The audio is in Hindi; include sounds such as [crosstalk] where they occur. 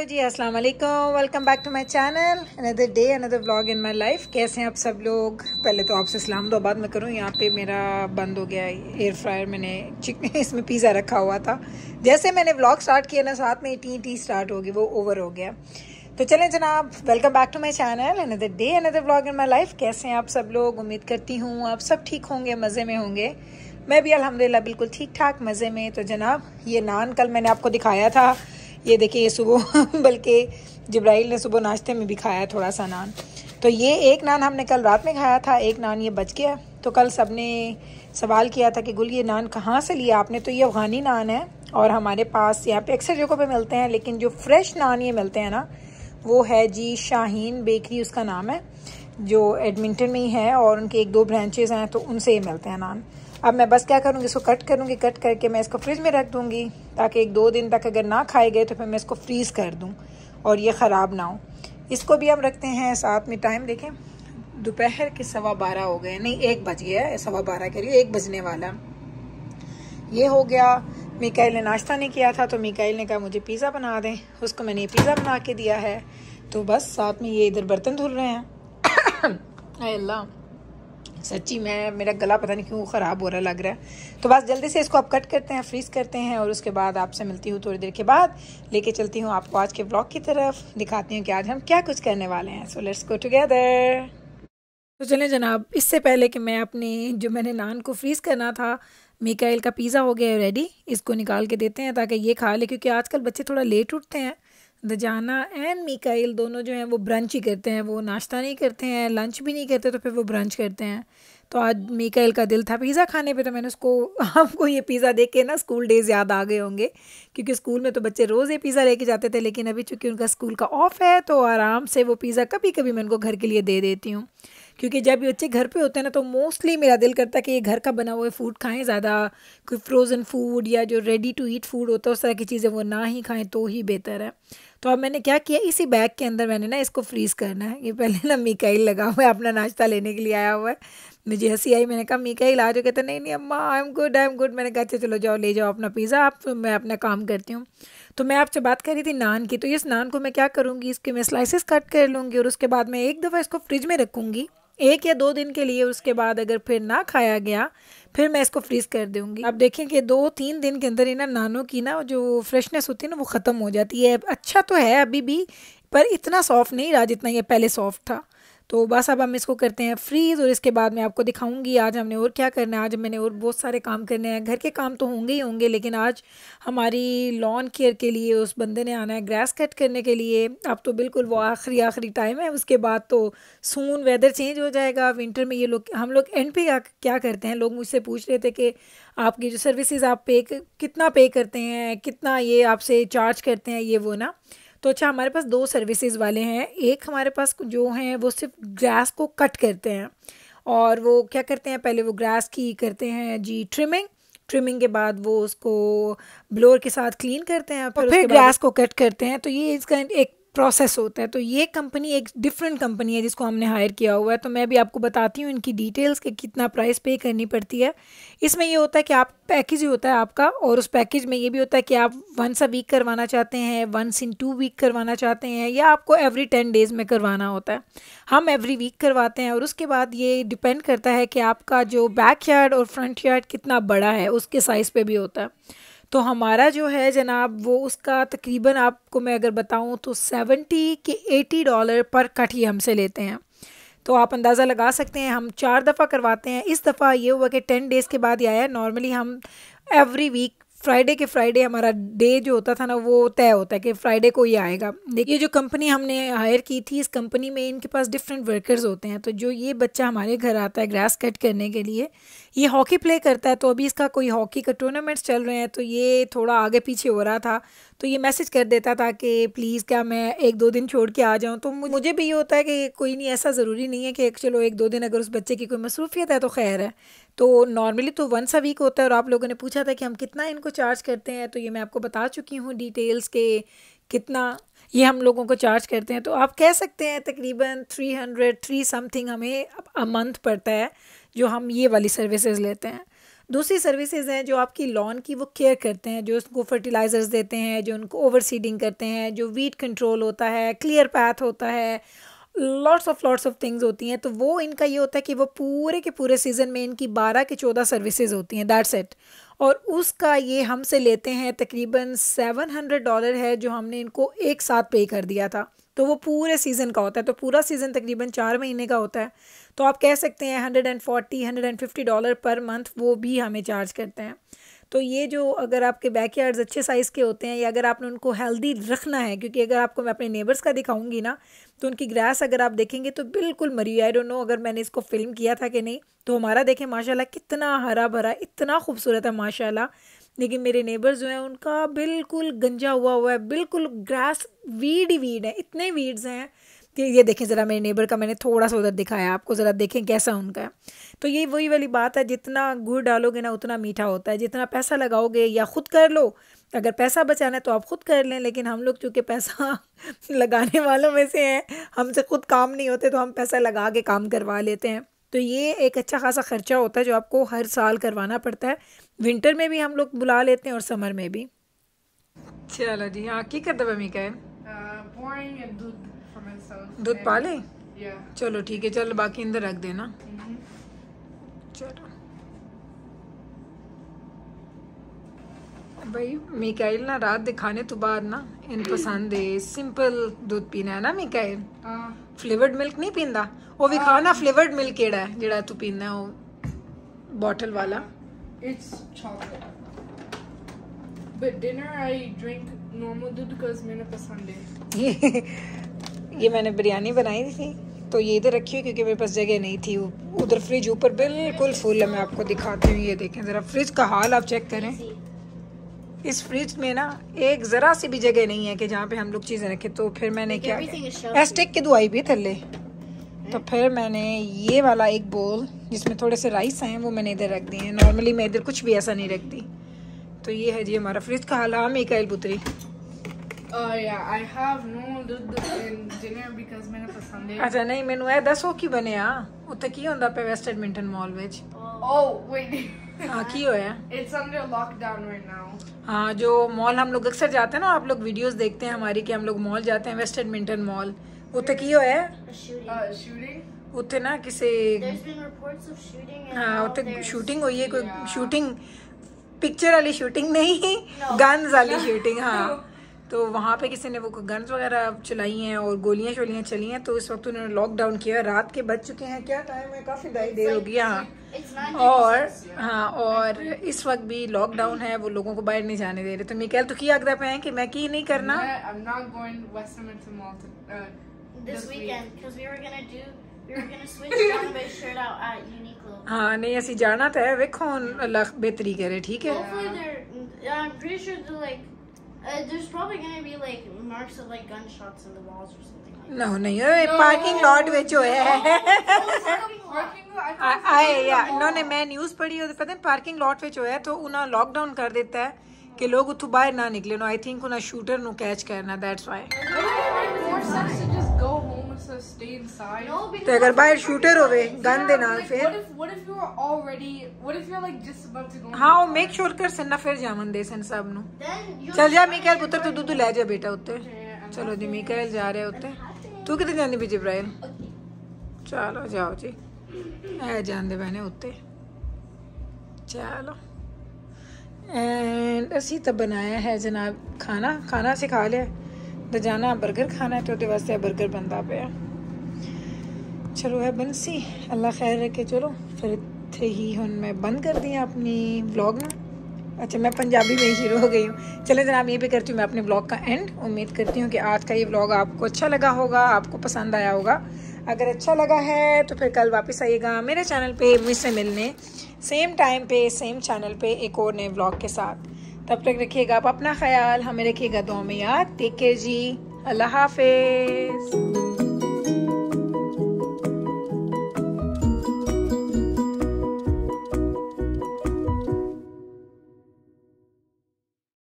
हेलो जी अस्सलाम वालेकुम welcome back to my channel another day another vlog in my life कैसे हैं आप सब लोग पहले तो आपसे सलाम दो बाद मैं करूं यहाँ पे मेरा बंद हो गया एयर फ्रायर मैंने चिकन [laughs] इसमें पिज़्ज़ा रखा हुआ था जैसे मैंने व्लॉग स्टार्ट किया ना साथ में टी टी स्टार्ट होगी वो ओवर हो गया तो चलें जनाब welcome back to my channel another day another vlog in my life कैसे हैं आप सब लोग उम्मीद करती हूँ आप सब ठीक होंगे मज़े में होंगे मैं भी अलहमदिल्ला बिल्कुल ठीक ठाक मज़े में तो जनाब ये नान कल मैंने आपको दिखाया था ये देखिए ये सुबह [laughs] बल्कि जब्राइल ने सुबह नाश्ते में भी खाया थोड़ा सा नान तो ये एक नान हमने कल रात में खाया था एक नान ये बच गया तो कल सब ने सवाल किया था कि गुल ये नान कहाँ से लिया आपने तो ये अफ़गानी नान है और हमारे पास यहाँ पे अक्सर जगहों पे मिलते हैं लेकिन जो फ्रेश नान ये मिलते हैं ना वो है जी शाहीन बेकरी उसका नाम है जो एडमिंटन में ही है और उनके एक दो ब्रांचेज़ हैं तो उनसे ही मिलते हैं नान अब मैं बस क्या करूँगी इसको कट करूँगी कट करके मैं इसको फ्रिज में रख दूँगी ताकि एक दो दिन तक अगर ना खाए गए तो फिर मैं इसको फ्रीज़ कर दूँ और ये ख़राब ना हो इसको भी हम रखते हैं साथ में टाइम देखें दोपहर के सवा बारह हो गए नहीं एक बज गया है सवा बारह के लिए एक बजने वाला ये हो गया मिकाइल ने नाश्ता नहीं किया था तो मिकाइल ने कहा मुझे पिज़्ज़ा बना दें उसको मैंने पिज़्ज़ा बना के दिया है तो बस साथ में ये इधर बर्तन धुल रहे हैं [coughs] अल्लाह सच्ची मैं मेरा गला पता नहीं क्यों ख़राब हो रहा लग रहा है तो बस जल्दी से इसको आप कट करते हैं फ्रीज़ करते हैं और उसके बाद आपसे मिलती हूँ थोड़ी देर के बाद लेके चलती हूँ आपको आज के ब्लॉग की तरफ दिखाती हूँ कि आज हम क्या कुछ करने वाले हैं सो लेट्स गो टुगेदर तो चले जनाब इससे पहले कि मैं अपनी जो मैंने नान को फ्रीज़ करना था मिकाइल का पिज़्ज़ा हो गया है रेडी इसको निकाल के देते हैं ताकि ये खा ले क्योंकि आजकल बच्चे थोड़ा लेट उठते हैं दजाना एंड मिकाइल दोनों जो हैं वो ब्रंच ही करते हैं वो नाश्ता नहीं करते हैं लंच भी नहीं करते तो फिर वो ब्रंच करते हैं तो आज मिकाइल का दिल था पिज़्ज़ा खाने पे तो मैंने उसको आपको [laughs] ये पिज़्ज़ा देख के ना स्कूल डेज़ याद आ गए होंगे क्योंकि स्कूल में तो बच्चे रोज़ ये पिज़्ज़ा लेके जाते थे लेकिन अभी चूँकि उनका स्कूल का ऑफ़ है तो आराम से वो पिज़्ज़ा कभी कभी मैं उनको घर के लिए दे देती हूँ क्योंकि जब बच्चे घर पे होते हैं ना तो मोस्टली मेरा दिल करता है कि ये घर का बना हुआ फूड खाएं ज़्यादा कोई फ्रोज़न फूड या जो रेडी टू ईट फूड होता है उस तरह की चीज़ें वो ना ही खाएं तो ही बेहतर है तो अब मैंने क्या किया इसी बैग के अंदर मैंने ना इसको फ्रीज़ करना है ये पहले ना मिकाइल लगा हुआ है अपना नाश्ता लेने के लिए आया हुआ है मुझे हंसी आई मैंने कहा मिकाइल आ जाओ कहते नहीं नहीं अम्मा I am good I am good मैंने कहा अच्छा चलो जाओ ले जाओ अपना पिज़्ज़ा आप तो मैं अपना काम करती हूँ तो मैं आपसे बात कर रही थी नान की तो इस नान को मैं क्या करूँगी इसके मैं स्लाइसिस कट कर लूँगी और उसके बाद मैं एक दफ़ा इसको फ्रिज में रखूँगी एक या दो दिन के लिए उसके बाद अगर फिर ना खाया गया फिर मैं इसको फ्रीज़ कर दूँगी आप देखें कि दो तीन दिन के अंदर ही ना नानों की ना जो फ्रेशनेस होती है ना वो ख़त्म हो जाती है अच्छा तो है अभी भी पर इतना सॉफ्ट नहीं रहा जितना ये पहले सॉफ्ट था तो बस अब हम इसको करते हैं फ्रीज़ और इसके बाद मैं आपको दिखाऊंगी आज हमने और क्या करना है आज मैंने और बहुत सारे काम करने हैं घर के काम तो होंगे ही होंगे लेकिन आज हमारी लॉन केयर के लिए उस बंदे ने आना है ग्रास कट करने के लिए अब तो बिल्कुल वो आखिरी आखिरी टाइम है उसके बाद तो सून वेदर चेंज हो जाएगा विंटर में ये लोग हम लोग एंड पे क्या करते हैं लोग मुझसे पूछ रहे थे कि आपकी जो सर्विसेज आप पे कितना पे करते हैं कितना ये आपसे चार्ज करते हैं ये वो ना तो अच्छा हमारे पास दो सर्विसेज वाले हैं एक हमारे पास जो हैं वो सिर्फ ग्रास को कट करते हैं और वो क्या करते हैं पहले वो ग्रास की करते हैं जी ट्रिमिंग ट्रिमिंग के बाद वो उसको ब्लोअर के साथ क्लीन करते हैं फिर, फिर ग्रास को कट करते हैं तो ये इसका एक प्रोसेस होता है तो ये कंपनी एक डिफरेंट कंपनी है जिसको हमने हायर किया हुआ है तो मैं भी आपको बताती हूँ इनकी डिटेल्स के कितना प्राइस पे करनी पड़ती है इसमें ये होता है कि आप पैकेज ही होता है आपका और उस पैकेज में ये भी होता है कि आप वंस अ वीक करवाना चाहते हैं वंस इन टू वीक करवाना चाहते हैं या आपको एवरी टेन डेज़ में करवाना होता है हम एवरी वीक करवाते हैं और उसके बाद ये डिपेंड करता है कि आपका जो बैक यार्ड और फ्रंट यार्ड कितना बड़ा है उसके साइज़ पर भी होता है तो हमारा जो है जनाब वो उसका तकरीबन आपको मैं अगर बताऊँ तो सेवेंटी के एटी डॉलर पर कट ही हमसे लेते हैं तो आप अंदाज़ा लगा सकते हैं हम चार दफ़ा करवाते हैं इस दफ़ा ये हुआ कि टेन डेज़ के बाद ही आया नॉर्मली हम एवरी वीक फ्राइडे के फ्राइडे हमारा डे जो होता था ना वो तय होता है कि फ्राइडे को ही आएगा देखिए जो कंपनी हमने हायर की थी इस कंपनी में इनके पास डिफरेंट वर्कर्स होते हैं तो जो ये बच्चा हमारे घर आता है ग्रास कट करने के लिए ये हॉकी प्ले करता है तो अभी इसका कोई हॉकी का टूर्नामेंट्स चल रहे हैं तो ये थोड़ा आगे पीछे हो रहा था तो ये मैसेज कर देता था कि प्लीज़ क्या मैं एक दो दिन छोड़ के आ जाऊँ तो मुझे भी ये होता है कि कोई नहीं ऐसा ज़रूरी नहीं है कि चलो एक दो दिन अगर उस बच्चे की कोई मसरूफियत है तो खैर है तो नॉर्मली तो वंस अ वीक होता है और आप लोगों ने पूछा था कि हम कितना इनको चार्ज करते हैं तो ये मैं आपको बता चुकी हूँ डिटेल्स के कितना ये हम लोगों को चार्ज करते हैं तो आप कह सकते हैं तकरीबन थ्री हंड्रेड थ्री समथिंग हमें अ मंथ पड़ता है जो हम ये वाली सर्विसेज लेते हैं दूसरी सर्विसेज हैं जो आपकी लॉन की वो केयर करते हैं जो उसको फर्टिलाइज़र्स देते हैं जो उनको ओवर सीडिंग करते हैं जो वीट कंट्रोल होता है क्लियर पैथ होता है lots of lots of things होती हैं तो वो इनका ये होता है कि वो पूरे के पूरे सीज़न में इनकी बारह के चौदह सर्विसेज होती हैं दैट सेट और उसका ये हमसे लेते हैं तकरीबन सेवन हंड्रेड डॉलर है जो हमने इनको एक साथ पे कर दिया था तो वो पूरे सीज़न का होता है तो पूरा सीज़न तकरीबन चार महीने का होता है तो आप कह सकते हैं hundred and forty hundred and fifty dollar per month वो भी हमें चार्ज करते हैं तो ये जो अगर आपके बैक यार्ड्स अच्छे साइज़ के होते हैं या अगर आपने उनको हेल्दी रखना है क्योंकि अगर आपको मैं अपने नेबर्स का दिखाऊंगी ना तो उनकी ग्रास अगर आप देखेंगे तो बिल्कुल मरी आई डोंट नो अगर मैंने इसको फिल्म किया था कि नहीं तो हमारा देखें माशाला कितना हरा भरा इतना खूबसूरत है माशाला लेकिन मेरे नेबर्स जो हैं उनका बिल्कुल गंजा हुआ हुआ है बिल्कुल ग्रास वीड वीड है इतने वीड्स हैं कि ये देखें ज़रा मेरे नेबर का मैंने थोड़ा सा उधर दिखाया आपको ज़रा देखें कैसा उनका है तो ये वही वाली बात है जितना गुड़ डालोगे ना उतना मीठा होता है जितना पैसा लगाओगे या ख़ुद कर लो अगर पैसा बचाना है तो आप ख़ुद कर लें लेकिन हम लोग चूँकि पैसा [laughs] लगाने वालों में से हैं हमसे खुद काम नहीं होते तो हम पैसा लगा के काम करवा लेते हैं तो ये एक अच्छा खासा ख़र्चा होता है जो आपको हर साल करवाना पड़ता है विंटर में भी हम लोग बुला लेते हैं और समर में भी चलो जी हाँ की करते मम्मी का दूध पा लें चलो ठीक है चलो बाकी अंदर रख देना mm-hmm. चलो भाई मिकाइल ना रात दिखाने तो बाद ना इन पसंद है सिंपल दूध पीना है ना मिकाइल हाँ। फ्लेवर्ड मिल्क नहीं पींदा वो भी ना हाँ। फ्लेवर्ड मिल्क केड़ा है जेड़ा तू पींदा है वो बॉटल वाला it's chocolate but dinner I drink normal दूध बिकॉज़ मेरा पसंद है [laughs] ये मैंने बिरयानी बनाई थी तो ये इधर रखी हुई क्योंकि मेरे पास जगह नहीं थी उधर फ्रिज ऊपर बिल्कुल फुल है मैं आपको दिखाती हूँ ये देखें ज़रा फ्रिज का हाल आप चेक करें इस फ्रिज में ना एक ज़रा सी भी जगह नहीं है कि जहाँ पे हम लोग चीज़ें रखें तो फिर मैंने क्या एस्टेक की दुआई भी थल्ले तो फिर मैंने ये वाला एक बोल जिसमें थोड़े से राइस हैं वो मैंने इधर रख दिए हैं नॉर्मली मैं इधर कुछ भी ऐसा नहीं रखती तो ये है जी हमारा फ्रिज का हाल हम एक बुतरी Oh, मॉल अच्छा, बच हाँ शूटिंग oh, हाँ, हाँ, uh, हाँ, हुई है पिक्चर वाली शूटिंग नहीं गन्स वाली शूटिंग [laughs] हाँ तो वहाँ पे किसी ने वो गन्स वगैरह चलाई हैं और गोलियाँ शोलियाँ चली हैं तो इस वक्त उन्होंने लॉकडाउन किया रात के बज चुके हैं क्या टाइम है काफ़ी दाई देर होगी हाँ और हाँ और इस वक्त भी लॉकडाउन है वो लोगों को बाहर नहीं जाने दे रहे तो मिकैल तो की आखदा पे हैं कि मैं की नहीं करना हाँ नहीं असी जाना तो है वेखो अल्लाह बेहतरी करे ठीक है Uh, there's probably gonna be like marks of like gunshots in the walls or something. Like no, that. नहीं ओए पार्किंग लॉट में जो है आए या इन्होंने मैं न्यूज़ पढ़ी है पता है पार्किंग लॉट में जो है तो उन्हें लॉकडाउन कर देता है कि लोग उतो बाहर ना निकले नो आई थिंक उन्हें शूटर नो कैच करना that's why to stay inside. No, because तो अगर बाहर शूटर होवे गन दे नाल फिर what if what if you are already what if you're like just about to go हां मेक श्योर कर सन्ना फिर जामन दे सन सब नु चल जा मिकाइल पुत्र तू दूध ले जा बेटा उत्ते चलो जी मिकाइल जा रहे उत्ते तू कितने जानी भी जिब्राइल चलो जाओ जी ए जांदे बहने उत्ते चलो एंड असी तब तो बनाया है जनाब खाना खाना सिखा लिया तो जाना बर्गर खाना है तो ओह्दे वास्ते बर्गर बनदा पिया चलो है बनसी अल्लाह खैर रखे चलो फिर इतने ही हूँ मैं बंद कर दी अपनी ब्लॉग में अच्छा मैं पंजाबी में ही शुरू हो गई हूँ चले जनाब ये भी करती हूँ मैं अपने ब्लॉग का एंड उम्मीद करती हूँ कि आज का ये ब्लॉग आपको अच्छा लगा होगा आपको पसंद आया होगा अगर अच्छा लगा है तो फिर कल वापस आइएगा मेरे चैनल पे मुझसे मिलने सेम टाइम पे सेम चैनल पे एक और नए ब्लॉग के साथ तब तक रखिएगा आप अपना ख्याल हमें रखिएगा दो में याद टेक केयर जी अल्लाह हाफिज़